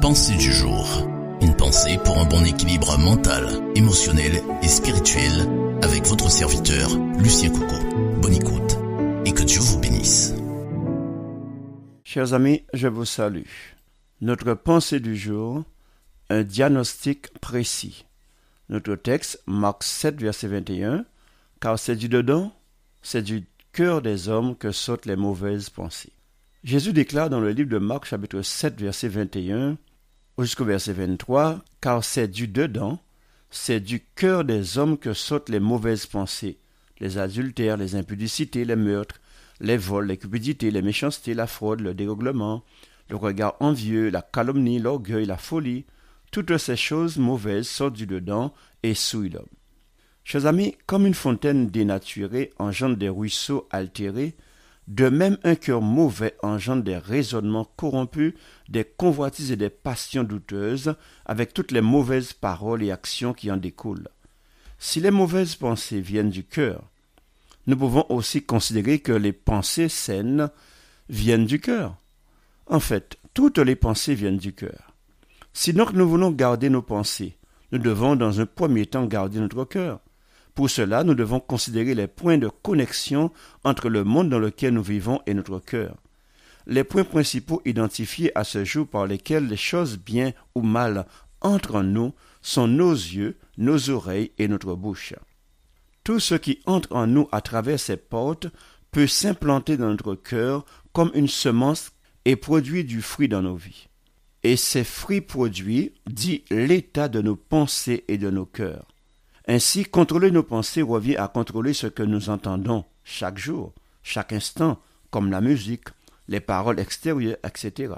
Pensée du jour. Une pensée pour un bon équilibre mental, émotionnel et spirituel avec votre serviteur Lucien Coco. Bonne écoute et que Dieu vous bénisse. Chers amis, je vous salue. Notre pensée du jour, un diagnostic précis. Notre texte, Marc 7, verset 21, car c'est du dedans, c'est du cœur des hommes que sautent les mauvaises pensées. Jésus déclare dans le livre de Marc chapitre 7 verset 21 jusqu'au verset 23, car c'est du dedans, c'est du cœur des hommes que sautent les mauvaises pensées, les adultères, les impudicités, les meurtres, les vols, les cupidités, les méchancetés, la fraude, le dérèglement, le regard envieux, la calomnie, l'orgueil, la folie, toutes ces choses mauvaises sortent du dedans et souillent l'homme. Chers amis, comme une fontaine dénaturée engendre des ruisseaux altérés, de même, un cœur mauvais engendre des raisonnements corrompus, des convoitises et des passions douteuses, avec toutes les mauvaises paroles et actions qui en découlent. Si les mauvaises pensées viennent du cœur, nous pouvons aussi considérer que les pensées saines viennent du cœur. En fait, toutes les pensées viennent du cœur. Si donc nous voulons garder nos pensées, nous devons dans un premier temps garder notre cœur. Pour cela, nous devons considérer les points de connexion entre le monde dans lequel nous vivons et notre cœur. Les points principaux identifiés à ce jour par lesquels les choses bien ou mal entrent en nous sont nos yeux, nos oreilles et notre bouche. Tout ce qui entre en nous à travers ces portes peut s'implanter dans notre cœur comme une semence et produit du fruit dans nos vies. Et ces fruits produits dit l'état de nos pensées et de nos cœurs. Ainsi, contrôler nos pensées revient à contrôler ce que nous entendons chaque jour, chaque instant, comme la musique, les paroles extérieures, etc.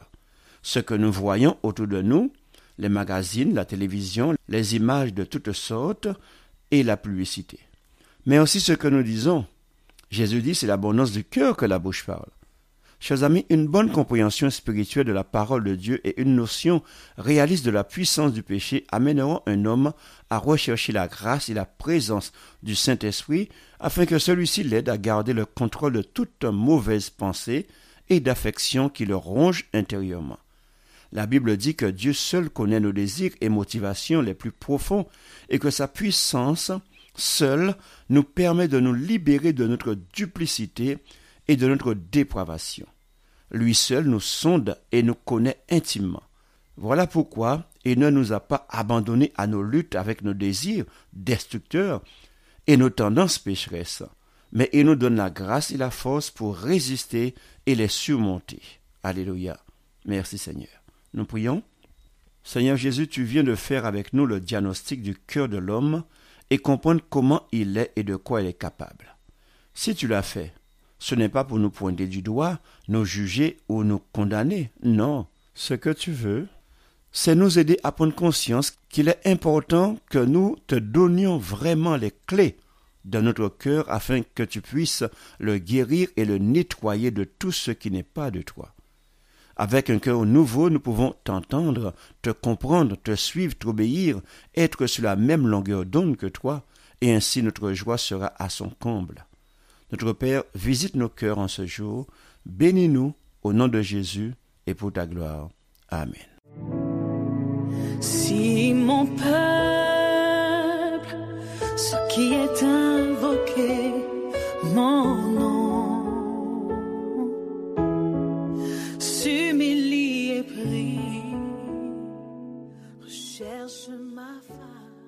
Ce que nous voyons autour de nous, les magazines, la télévision, les images de toutes sortes et la publicité. Mais aussi ce que nous disons. Jésus dit c'est l'abondance du cœur que la bouche parle. Chers amis, une bonne compréhension spirituelle de la parole de Dieu et une notion réaliste de la puissance du péché amèneront un homme à rechercher la grâce et la présence du Saint-Esprit afin que celui-ci l'aide à garder le contrôle de toute mauvaise pensée et d'affection qui le ronge intérieurement. La Bible dit que Dieu seul connaît nos désirs et motivations les plus profonds et que sa puissance seule nous permet de nous libérer de notre duplicité et de notre dépravation. Lui seul nous sonde et nous connaît intimement. Voilà pourquoi il ne nous a pas abandonnés à nos luttes avec nos désirs destructeurs et nos tendances pécheresses, mais il nous donne la grâce et la force pour résister et les surmonter. Alléluia. Merci Seigneur. Nous prions. Seigneur Jésus, tu viens de faire avec nous le diagnostic du cœur de l'homme et comprendre comment il est et de quoi il est capable. Si tu l'as fait, ce n'est pas pour nous pointer du doigt, nous juger ou nous condamner. Non, ce que tu veux, c'est nous aider à prendre conscience qu'il est important que nous te donnions vraiment les clés de notre cœur afin que tu puisses le guérir et le nettoyer de tout ce qui n'est pas de toi. Avec un cœur nouveau, nous pouvons t'entendre, te comprendre, te suivre, t'obéir, être sur la même longueur d'onde que toi, et ainsi notre joie sera à son comble. Notre Père, visite nos cœurs en ce jour, bénis-nous au nom de Jésus et pour ta gloire. Amen. Si mon peuple, ce qui est invoqué, mon nom, s'humilie et prie, recherche ma femme.